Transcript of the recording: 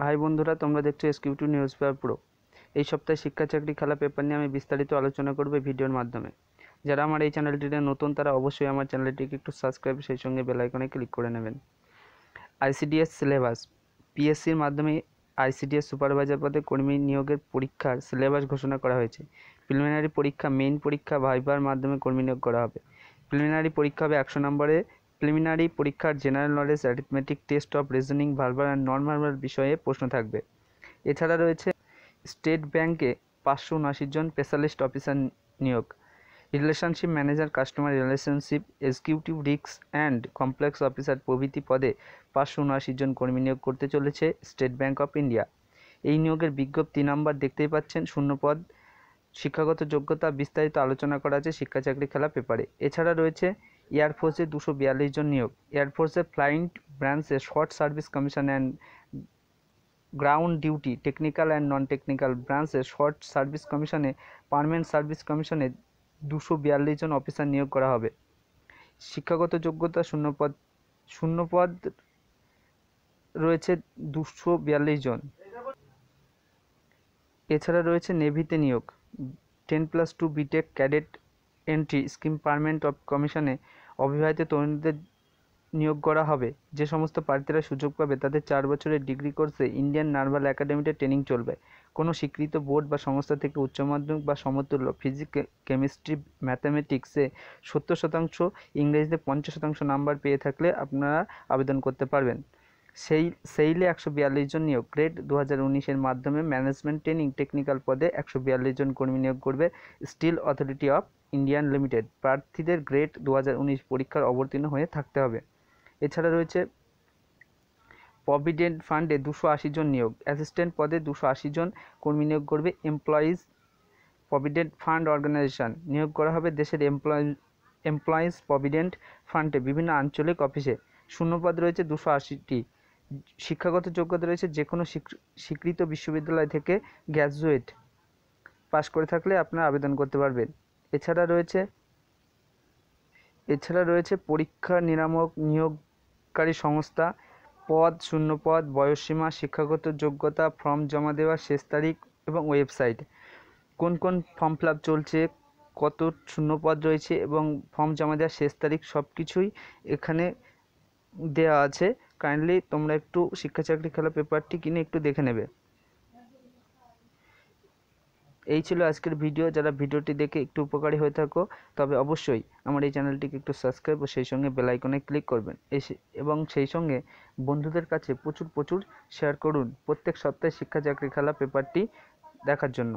ভাই বন্ধুরা তোমরা দেখছো SQ two newspaper pro এই সপ্তাহে শিক্ষা চাকরি খেলা পেপার নিয়ে আমি বিস্তারিত আলোচনা করবো ভিডিওর মাধ্যমে যারা আমার এই চ্যানেলটিতে নতুন তারা অবশ্যই আমার চ্যানেলটিকে একটু সাবস্ক্রাইব সেই সঙ্গে বেলাইকনে ক্লিক করে নেবেন আইসিডিএস সিলেবাস পিএসসির মাধ্যমে আইসিডিএস সুপারভাইজার পদে কর্মী নিয়োগের পরীক্ষার সিলেবাস ঘোষণা করা হয়েছে প্রিলিমিনারি পরীক্ষা মেইন পরীক্ষা ভাইবার মাধ্যমে কর্মী নিয়োগ করা হবে প্রিলিমিনারি পরীক্ষা হবে একশো নম্বরে প্রিলিমিনারি পরীক্ষার general knowledge arithmetic test of reasoning verbal and non verbal বিষয়ে প্রশ্ন থাকবে এছাড়া রয়েছে স্টেট ব্যাংকে পাঁচশো উনআশি জন স্পেশালিস্ট অফিসার নিয়োগ relationship manager customer relationship executive risks and complex officer প্রভৃতি পদে পাঁচশো উনআশি জন কর্মী নিয়োগ করতে চলেছে স্টেট ব্যাংক অফ ইন্ডিয়া এই নিয়োগের বিজ্ঞপ্তি নাম্বার দেখতেই পাচ্ছেন শূন্য পদ শিক্ষাগত যোগ্যতা বিস্তারিত আলোচনা করা আছে শিক্ষা চাকরি খেলা পেপারে এছাড়া রয়েছে এয়ারফোর্সে দুশো বিয়াল্লিশ জন নিয়োগ এয়ারফোর্সে ফ্লাইং ব্রাঞ্চে short service commission and ground duty technical and non technical ব্রাঞ্চে শর্ট সার্ভিস কমিশনে পারমানেন্ট সার্ভিস কমিশনে দুশো বিয়াল্লিশ জন অফিসার নিয়োগ করা হবে শিক্ষাগত যোগ্যতা শূন্যপদ শূন্যপদ রয়েছে দুশো বিয়াল্লিশ জন এছাড়া রয়েছে নেভিতে নিয়োগ ten plus two BTech cadet entry scheme permanent of কমিশনে অবিবাহিত তরুণীদের নিয়োগ করা হবে যে সমস্ত প্রার্থীরা সুযোগ পাবে তাদের চার বছরের ডিগ্রি কোর্সে ইন্ডিয়ান নার্ভাল একাডেমিতে ট্রেনিং চলবে কোনো স্বীকৃত বোর্ড বা সংস্থা থেকে উচ্চ মাধ্যমিক বা সমতুল্য ফিজিক্স কেমিস্ট্রি ম্যাথামেটিক্সে সত্তর শতাংশ ইংরেজিতে পঞ্চাশ শতাংশ নাম্বার পেয়ে থাকলে আপনারা আবেদন করতে পারবেন সেই সেইলে একশো বিয়াল্লিশ জন নিয়োগ গ্রেড দু হাজার উনিশের মাধ্যমে ম্যানেজমেন্ট ট্রেনিং টেকনিক্যাল পদে একশো বিয়াল্লিশ জন কর্মী নিয়োগ করবে Steel Authority of Indian Limited প্রার্থীদের গ্রেড দু হাজার উনিশ পরীক্ষার অবতীর্ণ হয়ে থাকতে হবে এছাড়া রয়েছে প্রভিডেন্ট ফান্ডে দুশো আশি জন নিয়োগ অ্যাসিস্ট্যান্ট পদে দুশো আশি জন কর্মী নিয়োগ করবে এমপ্লয়িজ প্রভিডেন্ট ফান্ড অর্গানাইজেশন নিয়োগ করা হবে দেশের এমপ্লয় এমপ্লয়িজ প্রভিডেন্ট ফান্ডে বিভিন্ন আঞ্চলিক অফিসে শূন্যপদ রয়েছে দুশো আশিটি শিক্ষাগত যোগ্যতা রয়েছে যে কোনো স্বীকৃত বিশ্ববিদ্যালয় থেকে গ্র্যাজুয়েট পাস করে থাকলে আপনারা আবেদন করতে পারবেন এছাড়া রয়েছে এছাড়া রয়েছে পরীক্ষা নিরামক নিয়োগকারী সংস্থা পদ শূন্য পদ বয়সসীমা শিক্ষাগত যোগ্যতা ফর্ম জমা দেওয়ার শেষ তারিখ এবং ওয়েবসাইট কোন কোন ফর্ম ফিল চলছে কত শূন্য পদ রয়েছে এবং ফর্ম জমা দেওয়ার শেষ তারিখ সব কিছুই এখানে দেওয়া আছে কাইন্ডলি তোমরা একটু শিক্ষা চাকরি খেলা পেপারটি কিনে একটু দেখে নেবে এই ছিল আজকের ভিডিও যারা ভিডিওটি দেখে একটু উপকারী হয়ে থাকো তবে অবশ্যই আমার এই চ্যানেলটিকে একটু সাবস্ক্রাইব ও সেই সঙ্গে বেলাইকনে ক্লিক করবেন এবং সেই সঙ্গে বন্ধুদের কাছে প্রচুর প্রচুর শেয়ার করুন প্রত্যেক সপ্তাহে শিক্ষা চাকরি খেলা পেপারটি দেখার জন্য